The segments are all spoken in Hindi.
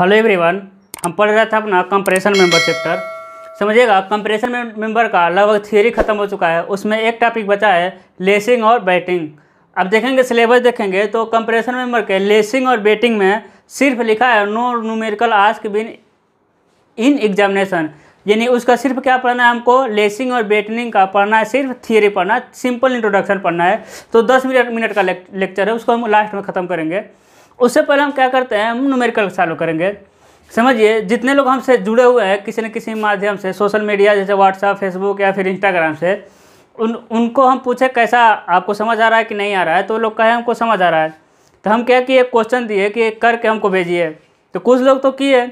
हेलो एवरीवन हम पढ़ रहा था अपना कंप्रेशन मेंबर चैप्टर समझिएगा कंप्रेशन मेंबर का लगभग थियोरी खत्म हो चुका है उसमें एक टॉपिक बचा है लेसिंग और बैटिंग अब देखेंगे सिलेबस देखेंगे तो कंप्रेशन मेंबर के लेसिंग और बैटिंग में सिर्फ लिखा है no numerical ask been in examination यानी उसका सिर्फ क्या पढ़ना है हमको लेसिंग और बैटिंग का पढ़ना है सिर्फ थियोरी पढ़ना है सिंपल इंट्रोडक्शन पढ़ना है तो दस मिनट मिनट का लेक्चर है उसको हम लास्ट में ख़त्म करेंगे उससे पहले हम क्या करते हैं हम न्यूमेरिकल चालू करेंगे समझिए जितने लोग हमसे जुड़े हुए हैं किसी न किसी माध्यम से सोशल मीडिया जैसे व्हाट्सअप फेसबुक या फिर इंस्टाग्राम से उन उनको हम पूछे कैसा आपको समझ आ रहा है कि नहीं आ रहा है तो लोग कहे हमको समझ आ रहा है तो हम क्या किए क्वेश्चन दिए कि करके हमको भेजिए तो कुछ लोग तो किए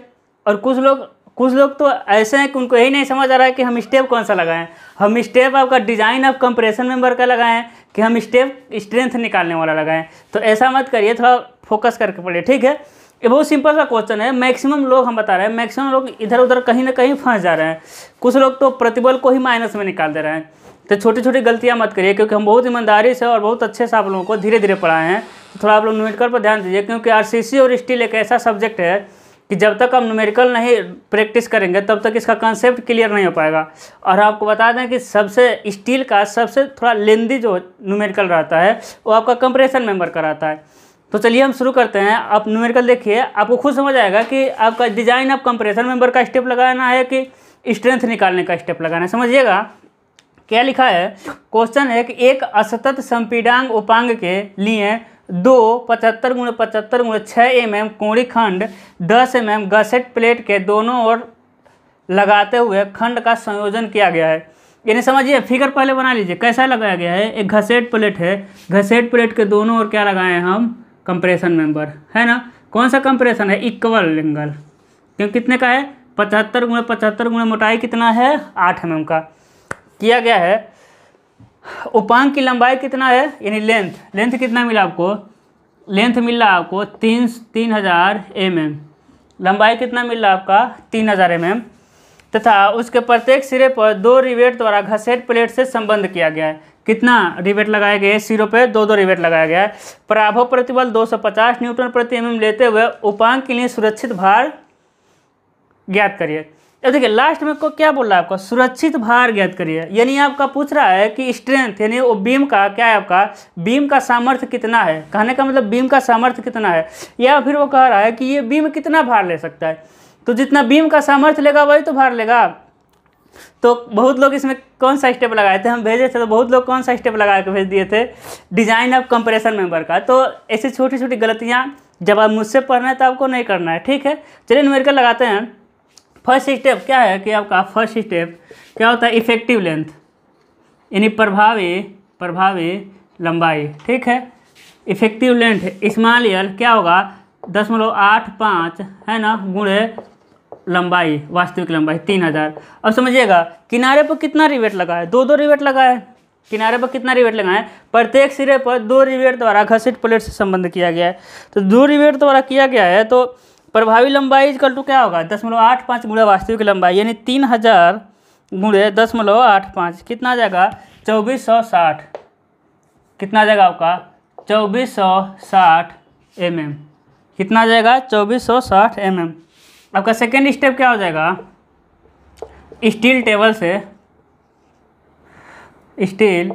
और कुछ लोग कुछ लोग तो ऐसे हैं कि उनको यही नहीं समझ आ रहा है कि हम स्टेप कौन सा लगाएं हम स्टेप आपका डिज़ाइन आप कंप्रेशन मेंबर का लगाएं कि हम स्टेप स्ट्रेंथ निकालने वाला लगाएं तो ऐसा मत करिए थोड़ा फोकस करके पढ़िए ठीक है ये बहुत सिंपल सा क्वेश्चन है मैक्सिमम लोग हम बता रहे हैं मैक्सिमम लोग इधर उधर कहीं ना कहीं फंस जा रहे हैं कुछ लोग तो प्रतिबल को ही माइनस में निकाल दे रहे हैं तो छोटी छोटी गलतियाँ मत करिए क्योंकि हम बहुत ईमानदारी से और बहुत अच्छे से आप लोगों को धीरे धीरे पढ़ाए हैं तो थोड़ा आप लोग न्यूटकर पर ध्यान दीजिए क्योंकि आर और स्टील एक ऐसा सब्जेक्ट है कि जब तक हम न्यूमेरिकल नहीं प्रैक्टिस करेंगे तब तक इसका कॉन्सेप्ट क्लियर नहीं हो पाएगा और आपको बता दें कि सबसे स्टील का सबसे थोड़ा लेंदी जो न्यूमेरिकल रहता है वो आपका कंप्रेशन मेंबर का रहता है तो चलिए हम शुरू करते हैं आप न्यूमेरिकल देखिए आपको खुद समझ आएगा कि आपका डिज़ाइन आप कंप्रेशन मेम्बर का स्टेप लगाना है कि स्ट्रेंथ निकालने का स्टेप लगाना है समझिएगा क्या लिखा है क्वेश्चन है कि एक असतत संपीडांग उपांग के लिए दो पचहत्तर गुण पचहत्तर गुण छः एम एम कोड़ी खंड दस एम एम गसेट प्लेट के दोनों ओर लगाते हुए खंड का संयोजन किया गया है यानी समझिए फिगर पहले बना लीजिए कैसा लगाया गया है एक घसेट प्लेट है घसेट प्लेट के दोनों ओर क्या लगाए हैं हम कंप्रेशन मेंबर है ना कौन सा कंप्रेशन है इक्वल एंगल क्यों कितने का है पचहत्तर गुणे पचहत्तर गुणे मोटाई कितना है आठ एम का किया गया है उपांग की लंबाई कितना है यानी लेंथ लेंथ कितना मिला आपको लेंथ मिल रहा आपको तीन तीन हज़ार एम एम लंबाई कितना मिल रहा आपका तीन हज़ार एम एम तथा उसके प्रत्येक सिरे पर दो रिवेट द्वारा घसेट प्लेट से संबंध किया गया है कितना रिवेट लगाया गया है सिरों पर दो दो रिवेट लगाया गया है प्राभव प्रतिबल 250 न्यूटन प्रति एम लेते हुए उपांग के लिए सुरक्षित भार ज्ञात करिए अब देखिए लास्ट में को क्या बोल रहा है आपका सुरक्षित भार ज्ञात करिए यानी आपका पूछ रहा है कि स्ट्रेंथ यानी वो बीम का क्या है आपका बीम का सामर्थ्य कितना है कहने का मतलब बीम का सामर्थ्य कितना है या फिर वो कह रहा है कि ये बीम कितना भार ले सकता है तो जितना बीम का सामर्थ्य लेगा वही तो भार लेगा तो बहुत लोग इसमें कौन सा स्टेप लगाए थे हम भेजे थे तो बहुत लोग कौन सा स्टेप लगा के भेज दिए थे डिजाइन ऑफ कंप्रेशन मेंबर का तो ऐसी छोटी छोटी गलतियाँ जब आप मुझसे पढ़ना है तो आपको नहीं करना है ठीक है चलिए न्यूमेरिकल लगाते हैं फर्स्ट स्टेप क्या है कि आपका फर्स्ट स्टेप क्या होता है इफेक्टिव लेंथ यानी प्रभावी प्रभावी लंबाई ठीक है इफेक्टिव लेंथ स्मॉल यल क्या होगा दसमलव आठ पाँच है ना गुणे लंबाई वास्तविक लंबाई तीन हज़ार अब समझिएगा किनारे पर कितना रिवेट लगा है दो दो रिवेट लगा है किनारे पर कितना रिवेट लगा है प्रत्येक सिरे पर दो रिवेट द्वारा घसीट प्लेट से संबंध किया गया है तो दो रिवेट द्वारा किया गया है तो प्रभावी लंबाई कल टू क्या होगा दसमलव आठ पाँच गुड़े वास्तविक लंबाई यानी तीन हज़ार गुणे दशमलव आठ पाँच कितना आ जाएगा चौबीस सौ साठ कितना आ जाएगा आपका चौबीस सौ साठ एम mm। एम कितना आ जाएगा चौबीस सौ साठ एम mm। एम आपका सेकेंड स्टेप क्या हो जाएगा स्टील टेबल से स्टील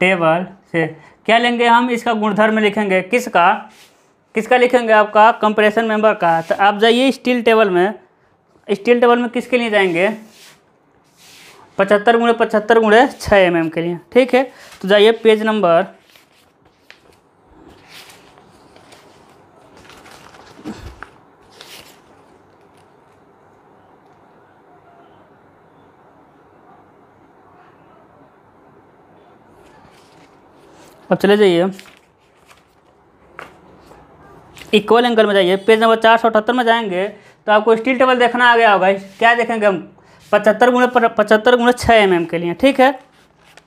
टेबल से क्या लेंगे हम इसका गुणधर्म लिखेंगे किसका किसका लिखेंगे आपका कंप्रेशन मेंबर का तो आप जाइए स्टील टेबल में स्टील टेबल में किसके लिए जाएंगे पचहत्तर गुणे पचहत्तर गुणे छः एम mm के लिए ठीक है तो जाइए पेज नंबर अब चले जाइए इक्वल एंगल में जाइए पेज नंबर चार सौ अठहत्तर में जाएंगे तो आपको स्टील टेबल देखना आ गया होगा क्या देखेंगे हम पचहत्तर गुणे पचहत्तर गुणे छः एम mm एम के लिए ठीक है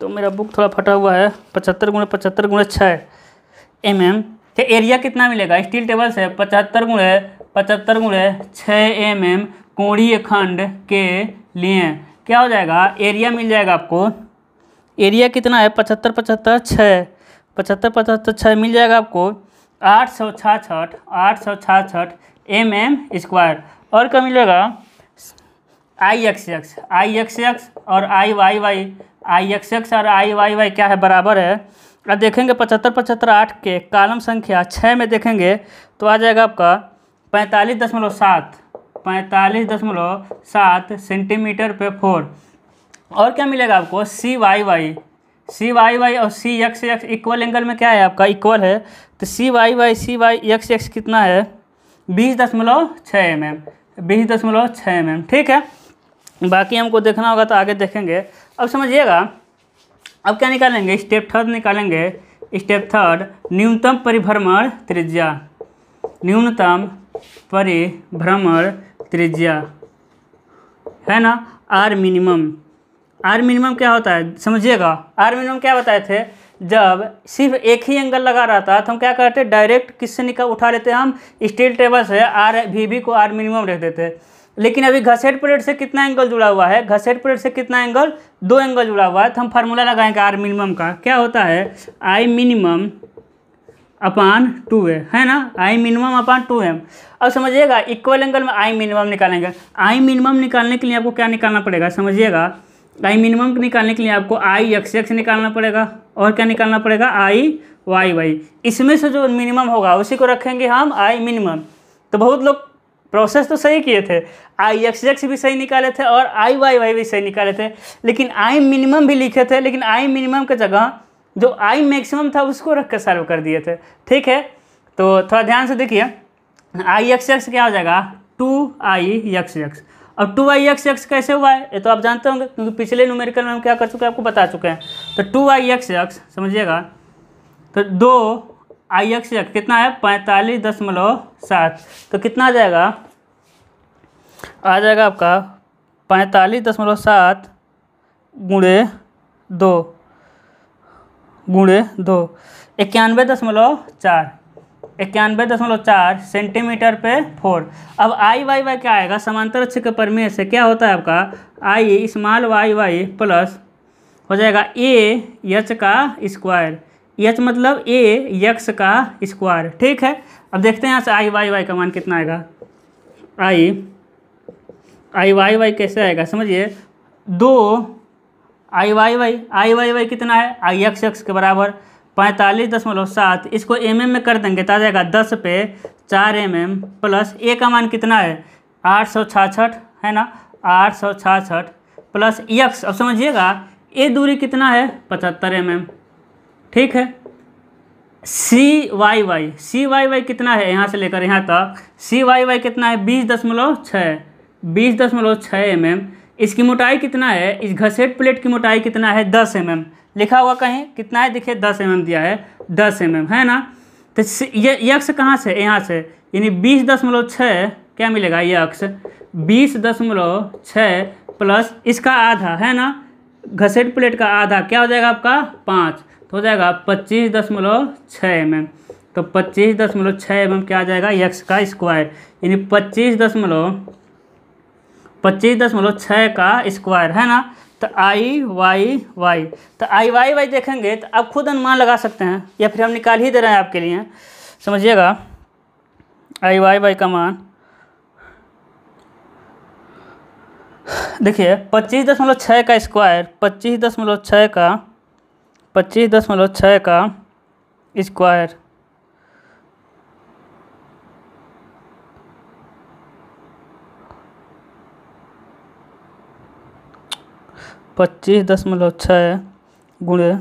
तो मेरा बुक थोड़ा फटा हुआ है पचहत्तर गुणे पचहत्तर गुणे छः एम एम तो एरिया कितना मिलेगा स्टील टेबल से पचहत्तर गुणे पचहत्तर गुणे छः एम mm एम कोड़ी खंड के लिए क्या हो जाएगा एरिया मिल जाएगा आपको एरिया कितना है पचहत्तर पचहत्तर छः पचहत्तर पचहत्तर छः मिल जाएगा आपको आठ सौ छाछठ आठ सौ छाछठ एम एम स्क्वायर और क्या मिलेगा I X X I X X और I Y Y I X X और आई वाई वाई क्या है बराबर है और देखेंगे पचहत्तर पचहत्तर आठ के कालम संख्या छः में देखेंगे तो आ जाएगा आपका पैंतालीस दशमलव सात पैंतालीस दशमलव सात सेंटीमीटर पे फोर और क्या मिलेगा आपको C Y Y C Y Y और C X X equal angle में क्या है आपका इक्वल है तो C Y Y C Y X X कितना है बीस दशमलव छः एम एम बीस दशमलव छः एम एम ठीक है बाकी हमको देखना होगा तो आगे देखेंगे अब समझिएगा अब क्या निकालेंगे स्टेप थर्ड निकालेंगे स्टेप थर्ड न्यूनतम परिभ्रमण त्रिज्या न्यूनतम परिभ्रमण त्रिज्या है ना आर मिनिमम आर मिनिमम क्या होता है समझिएगा आर मिनिमम क्या बताए थे जब सिर्फ एक ही एंगल लगा रहा था तो हम क्या करते डायरेक्ट किससे निकाल उठा लेते हैं हम स्टील टेबल से आर वी वी को आर मिनिमम रख देते लेकिन अभी घसेट प्लेट से कितना एंगल जुड़ा हुआ है घसेट प्लेट से कितना एंगल दो एंगल जुड़ा हुआ है तो हम फार्मूला लगाएंगे आर मिनिमम का क्या होता है आई मिनिमम अपान टू ए है ना I minimum upon two M अब समझिएगा इक्वल एंगल में आई मिनिमम निकालेंगे आई मिनिमम निकालने के लिए आपको क्या निकालना पड़ेगा समझिएगा टाइम मिनिमम निकालने के लिए आपको आई एक्स एक्स निकालना पड़ेगा और क्या निकालना पड़ेगा आई वाई वाई इसमें से जो मिनिमम होगा उसी को रखेंगे हम आई मिनिमम तो बहुत लोग प्रोसेस तो सही किए थे आई एक्स एक्स भी सही निकाले थे और आई वाई वाई भी सही निकाले थे लेकिन आई मिनिमम भी लिखे थे लेकिन आई मिनिमम की जगह जो आई मैक्सिमम था उसको रख कर सॉल्व कर दिए थे ठीक है तो थोड़ा ध्यान से देखिए आई एक्स एक्स क्या हो जाएगा टू आई एक्स एक्स अब टू वाई एक्स एक्स कैसे हुआ है ये तो आप जानते होंगे क्योंकि पिछले न्यूमेरिकल में हम क्या कर चुके हैं आपको बता चुके हैं तो टू वाई एक्स एक्स समझिएगा तो दो आई एक्स एक्स कितना है पैंतालीस दशमलव सात तो कितना आ जाएगा आ जाएगा आपका पैंतालीस दशमलव सात गुणे दो गुणे दो इक्यानवे दशमलव चार इक्यानवे दशमलव चार सेंटीमीटर पे फोर अब आई वाई वाई क्या आएगा समांतर अक्ष के परमेय से क्या होता है आपका I small Y Y plus हो जाएगा ए यच का स्क्वायर यच मतलब ए यक्स का स्क्वायर ठीक है अब देखते हैं यहाँ से आई वाई वाई का मान कितना आएगा आई आई वाई वाई कैसे आएगा समझिए दो I Y Y I Y Y कितना है आई एक्स एक्स के बराबर पैंतालीस दशमलव सात इसको एम mm में कर देंगे तो आ जाएगा दस पे चार एम एम प्लस ए का मान कितना है आठ सौ छाछठ है ना आठ सौ छाछठ प्लस यक्स अब समझिएगा ए दूरी कितना है पचहत्तर एम एम ठीक है C Y Y C Y Y कितना है यहाँ से लेकर यहाँ तक सी वाई वाई कितना है बीस दशमलव छः बीस दशमलव छः एम एम इसकी मोटाई कितना है इस घसेट प्लेट की मोटाई कितना है दस एम एम लिखा हुआ कहीं कितना है देखिए दस एम mm दिया है दस एम mm, है ना तो ये यक्ष कहाँ से यहाँ से यानी बीस दशमलव छः क्या मिलेगा यक्ष बीस दशमलव छः प्लस इसका आधा है ना घसेट प्लेट का आधा क्या हो जाएगा आपका पाँच तो हो जाएगा पच्चीस दशमलव छः एम तो पच्चीस दशमलव छः एम क्या आ जाएगा यक्स का स्क्वायर यानी पच्चीस दशमलव पच्चीस दशमलव छः का स्क्वायर है ना तो आई वाई वाई तो आई वाई वाई देखेंगे तो आप खुद अनुमान लगा सकते हैं या फिर हम निकाल ही दे रहे हैं आपके लिए समझिएगा आई वाई वाई का मान देखिए पच्चीस दशमलव छः का स्क्वायर पच्चीस दशमलव छः का पच्चीस दशमलव छः का स्क्वायर पच्चीस दशमलव छः गुणे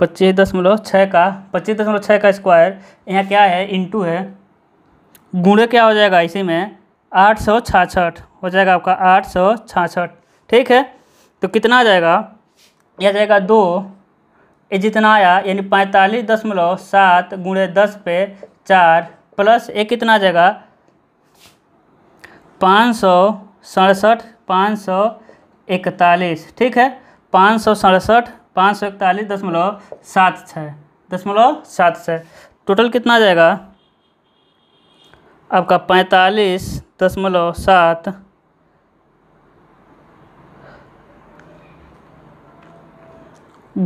पच्चीस दशमलव छः का पच्चीस दशमलव छः का स्क्वायर यहाँ क्या है इंटू है गुणे क्या हो जाएगा इसी में आठ सौ छाछठ हो जाएगा आपका आठ सौ छाछठ ठीक है तो कितना आ जाएगा यह जाएगा दो ये जितना आया यानी पैंतालीस दशमलव सात गुणे दस पे चार प्लस ये कितना आ जाएगा पाँच सौ सड़सठ पाँच सौ इकतालीस ठीक है पाँच सौ सड़सठ पाँच सौ इकतालीस दशमलव सात छः दशमलव सात छः टोटल कितना जाएगा आपका पैंतालीस दशमलव सात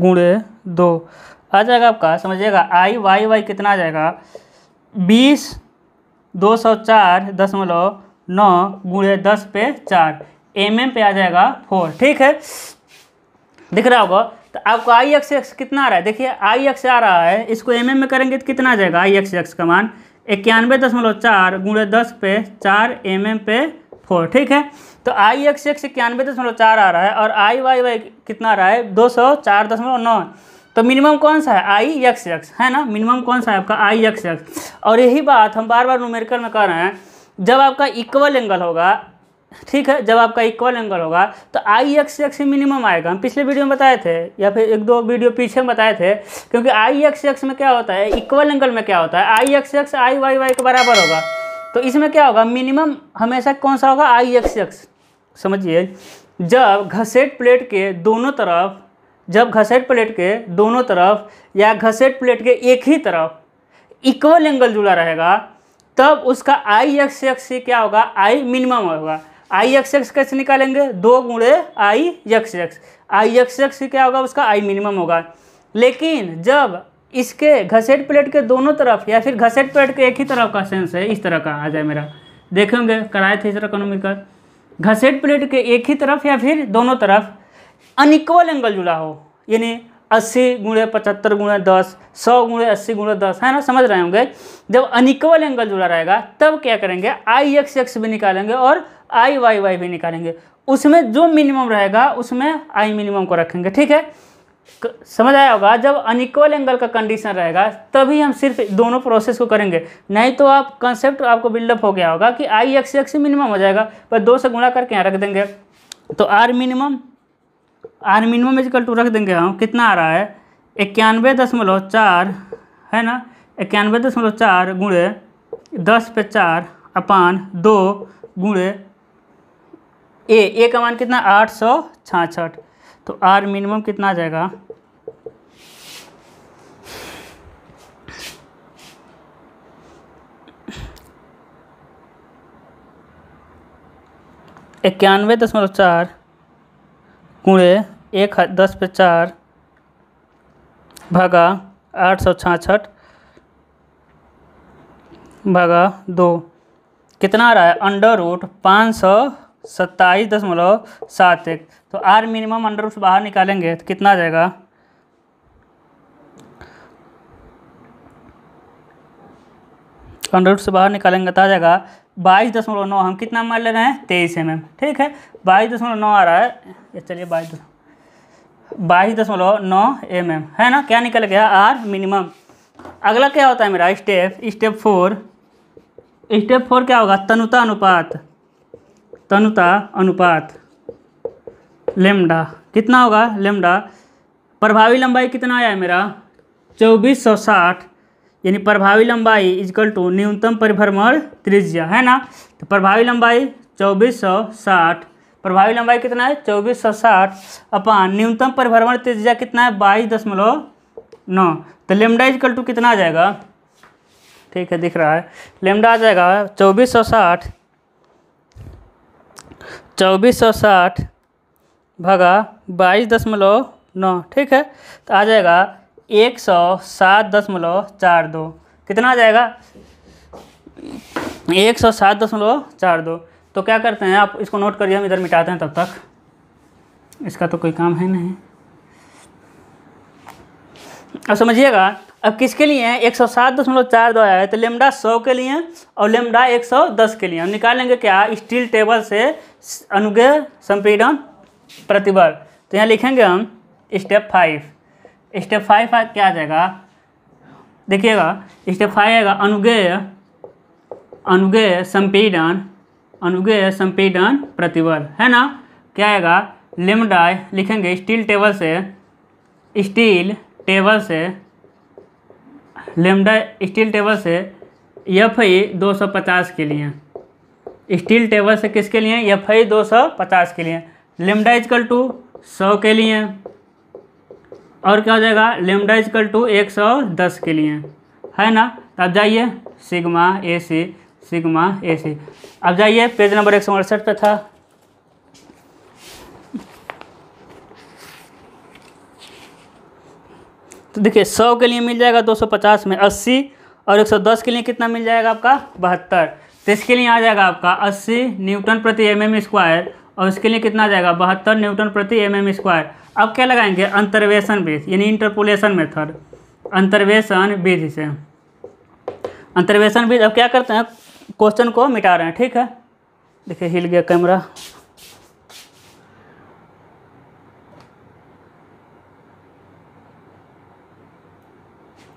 गुणे दो आ जाएगा आपका समझिएगा आई वाई वाई कितना आ जाएगा बीस दो सौ चार दशमलव नौ गुणे दस पे चार एम एम पे आ जाएगा फोर ठीक है दिख रहा होगा तो आपको आई एक्स एक्स कितना आ रहा है देखिए आई एक्स आ रहा है इसको एम एम में करेंगे तो कितना आ जाएगा आई एक्स एक्स का मान इक्यानवे दशमलव चार गुणे दस पे चार एम एम पे फोर ठीक है तो आई एक्स एक्स इक्यानवे दशमलव चार आ रहा है और आई वाई वाई कितना आ रहा है दो सौ चार दशमलव नौ तो मिनिमम कौन सा है आई एक्स एक्स है ना मिनिमम कौन सा है आपका आई एक्स एक्स और यही बात हम बार बार नोमेरिकल में कह रहे हैं जब आपका इक्वल एंगल होगा ठीक है जब आपका इक्वल एंगल होगा तो आई एक्स एक्स मिनिमम आएगा हम पिछले वीडियो में बताए थे या फिर एक दो वीडियो पीछे में बताए थे क्योंकि आई एक्स एक्स में क्या होता है इक्वल एंगल में क्या होता है I X X I Y Y के बराबर होगा तो इसमें क्या होगा मिनिमम हमेशा कौन सा होगा आई एक्स एक्स समझिए जब घसेट प्लेट के दोनों तरफ जब घसेट प्लेट के दोनों तरफ या घसेट प्लेट के एक ही तरफ इक्वल एंगल जुड़ा रहेगा तब उसका आई एक्स एक्स क्या होगा आई मिनिमम होगा आई एक्स एक्स कैसे निकालेंगे दो गुणे I X X I X X क्या होगा उसका आई मिनिमम होगा लेकिन जब इसके घसेट प्लेट के दोनों तरफ या फिर घसेट प्लेट के एक ही तरफ का सेंस है इस तरह का आ जाए मेरा देखेंगे कराए थे इस तरह का मिलकर घसेट प्लेट के एक ही तरफ या फिर दोनों तरफ अनइक्वल एंगल जुड़ा हो यानी अस्सी गुणे पचहत्तर गुणे दस सौ गुणे अस्सी गुणे दस है ना समझ रहे होंगे जब अनिकवल एंगल जुड़ा रहेगा तब क्या करेंगे आई एक्स एक्स भी निकालेंगे और आई वाई वाई भी निकालेंगे उसमें जो मिनिमम रहेगा उसमें आई मिनिमम को रखेंगे ठीक है समझ आया होगा जब अनिक्वल एंगल का कंडीशन रहेगा तभी हम सिर्फ दोनों प्रोसेस को करेंगे नहीं तो आप कंसेप्ट आपको बिल्डअप हो गया होगा कि आई एक्स एक्स मिनिमम हो जाएगा पर दो से गुणा करके यहाँ रख देंगे तो R minimum R minimum equal to रख देंगे हम कितना आ रहा है इक्यानवे दशमलव चार है ना इक्यानवे दशमलव चार गुणे दस पे चार अपान दो गुणे ए ए का मान कितना आठ सौ छाछठ तो आर मिनिमम कितना आ जाएगा इक्यानवे दशमलव चार कूड़े एक दस पे चार भागा आठ सौ छाछठ भागा दो कितना आ रहा है अंडर रूट पाँच सौ सत्ताईस दशमलव सात एक तो आर मिनिमम अंडर रूट बाहर निकालेंगे तो कितना आ जाएगा अंडर रूट से बाहर निकालेंगे तो आ जाएगा बाईस दशमलव नौ हम कितना मान ले रहे हैं तेईस एम एम ठीक है बाईस दशमलव नौ आ रहा है चलिए बाईस बाईस दशमलव नौ एम एम है ना क्या निकल गया आर मिनिमम अगला क्या होता है मेरा step step four step four क्या होगा तनुता अनुपात तनुता अनुपात लेमडा कितना होगा लेमडा प्रभावी लंबाई कितना आया है मेरा चौबीस सौ साठ यानी प्रभावी लंबाई इजकल टू न्यूनतम परिभ्रमण त्रिज्या है ना तो प्रभावी लंबाई चौबीस सौ साठ प्रभावी लंबाई कितना है चौबीस सौ साठ अपान न्यूनतम परिभ्रमण त्रिज्या कितना है बाईस दशमलव नौ तो लेमडा इजकल टू कितना आ जाएगा ठीक है दिख रहा है लेमडा आ जाएगा चौबीस सौ साठ चौबीस सौ साठ भगा बाईस दशमलव नौ ठीक है तो आ जाएगा एक सौ सात दशमलव चार दो कितना आ जाएगा एक सौ सात दशमलव चार दो तो क्या करते हैं आप इसको नोट करिए हम इधर मिटाते हैं तब तक इसका तो कोई काम है नहीं अब समझिएगा अब किसके लिए है एक सौ सात दशमलव चार दो आया है तो लेमडा सौ के लिए और लेमडा एक सौ दस के लिए हम निकालेंगे क्या स्टील टेबल से अनुग्रह संपीड़न प्रतिबल तो यहाँ लिखेंगे हम स्टेप फाइव स्टेप फाइव क्या आ जाएगा देखिएगा स्टेप फाइव आएगा अनुग्रह अनुग्रह संपीड़न अनुग्रह संपीड़न प्रतिबल है ना क्या आएगा लेमडा लिखेंगे स्टील टेबल से स्टील टेबल से लेमडा स्टील टेबल से एफ आई दो सौ पचास के लिए स्टील टेबल से किसके लिए एफ आई दो सौ पचास के लिए लेमडा इजकल टू सौ के लिए और क्या हो जाएगा लेमडा इजकल टू एक सौ दस के लिए है ना तो अब जाइए सिग्मा ए सी सिग्मा ए सी अब जाइए पेज नंबर एक सौ अड़सठ पर था तो देखिए सौ के लिए मिल जाएगा दो सौ पचास में अस्सी और एक सौ दस के लिए कितना मिल जाएगा आपका बहत्तर तो इसके लिए आ जाएगा आपका अस्सी न्यूटन प्रति एम एम स्क्वायर और इसके लिए कितना आ जाएगा बहत्तर न्यूटन प्रति एम एम स्क्वायर अब क्या लगाएंगे अंतर्वेशन विधि यानी इंटरपोलेशन मेथड अंतर्वेशन विधि से अंतर्वेशन विधि अब क्या करते हैं क्वेश्चन को मिटा रहे हैं ठीक है देखिए हिल गया कैमरा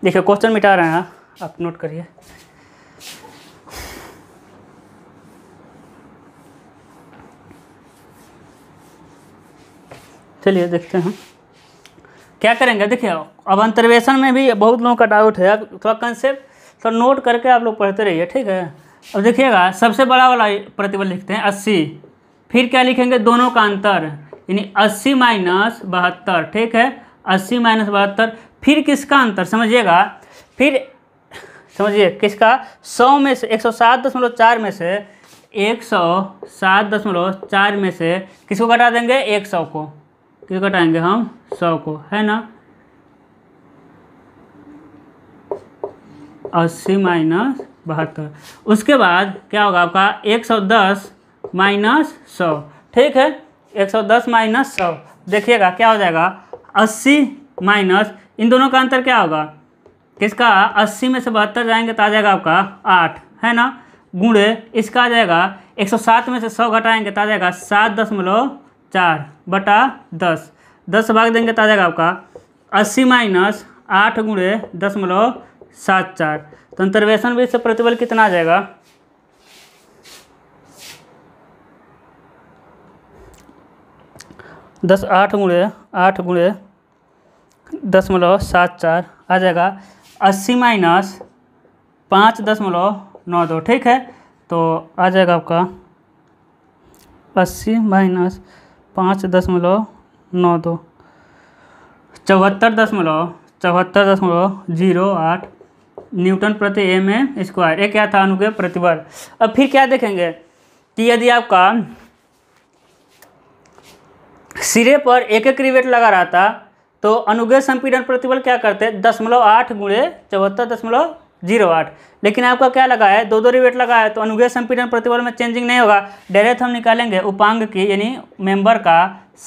देखिए क्वेश्चन मिटा रहे हैं आप नोट करिए चलिए देखते हैं क्या करेंगे देखिए अब अंतर्वेशन में भी बहुत लोगों का डाउट है अब थोड़ा कंसेप्ट थोड़ा नोट करके आप लोग पढ़ते रहिए ठीक है अब देखिएगा सबसे बड़ा वाला प्रतिबल लिखते हैं अस्सी फिर क्या लिखेंगे दोनों का अंतर यानी अस्सी माइनस बहत्तर ठीक है अस्सी माइनस बहत्तर फिर किसका अंतर समझिएगा फिर समझिए किसका सौ में से एक सौ सात दशमलव चार में से एक सौ सात दशमलव चार में से किसको घटा देंगे एक सौ को ये घटाएंगे हम सौ को है ना अस्सी माइनस बहत्तर उसके बाद क्या होगा आपका एक सौ दस माइनस सौ ठीक है एक सौ दस माइनस सौ देखिएगा क्या हो जाएगा अस्सी माइनस इन दोनों का अंतर क्या होगा किसका अस्सी में से बहत्तर जाएंगे तो आ जाएगा आपका आठ है ना गुणे इसका आ जाएगा एक सौ सात में से सौ घटाएंगे तो आ जाएगा सात दशमलव चार बटा दस दस भाग देंगे तो आ जाएगा आपका अस्सी माइनस आठ गुणे दशमलव सात चार तो अंतर्वेशन भी से प्रतिबल कितना आ जाएगा दस आठ गुणे आठ गुणे दशमलव सात चार आ जाएगा अस्सी माइनस पाँच दशमलव नौ दो ठीक है तो आ जाएगा आपका अस्सी माइनस पाँच दशमलव नौ दो चौहत्तर दशमलव चौहत्तर दशमलव जीरो आठ न्यूटन प्रति एम ए स्क्वायर ये क्या था अनुग्रह प्रतिबल अब फिर क्या देखेंगे कि यदि आपका सिरे पर एक एक रिवेट लगा रहा था तो अनुगे संपीड़न प्रतिबल क्या करते दशमलव आठ गुणे चौहत्तर दशमलव जीरो आठ लेकिन आपका क्या लगा है दो दो रिवेट लगा है तो अनुगे संपीड़न प्रतिबल में चेंजिंग नहीं होगा डायरेक्ट हम निकालेंगे उपांग की यानी मेंबर का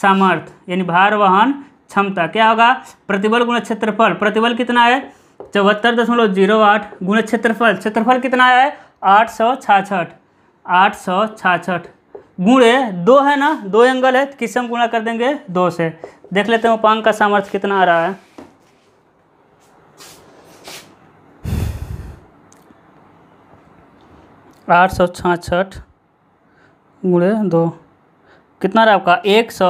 सामर्थ यानी भार वहन क्षमता क्या होगा प्रतिबल गुण क्षेत्रफल प्रतिबल कितना है चौहत्तर दशमलव जीरो आठ गुण क्षेत्रफल क्षेत्रफल कितना है आठ सौ छाछठ आठ सौ छाछठ गुणे दो है ना दो एंगल है किस गुणा कर देंगे दो से देख लेते हैं उपांग का सामर्थ्य कितना आ रहा है आठ सौ छाछठ गुणे दो कितना रहा आपका एक सौ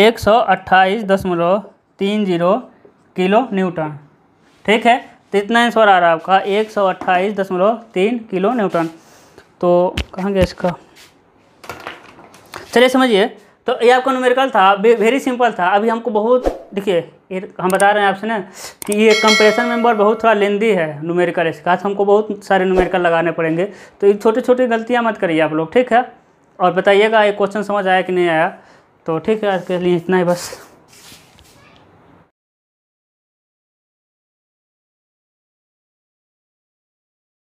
एक सौ अट्ठाईस दशमलव तीन जीरो किलो न्यूटन ठीक है तो इतना आंसर आ रहा है आपका एक सौ अट्ठाईस दशमलव तीन किलो न्यूटन तो कहाँ गया इसका चलिए समझिए तो ये आपका न्यूमेरिकल था वेरी सिंपल था अभी हमको बहुत देखिए ये हम बता रहे हैं आपसे ना कि ये कंप्रेशन मेंबर बहुत थोड़ा लेंदी है न्यूमेरिकल इसके साथ हमको बहुत सारे न्यूमेरिकल लगाने पड़ेंगे तो ये छोटी छोटी गलतियाँ मत करिए आप लोग ठीक है और बताइएगा ये क्वेश्चन समझ आया कि नहीं आया तो ठीक है आज के लिए इतना ही बस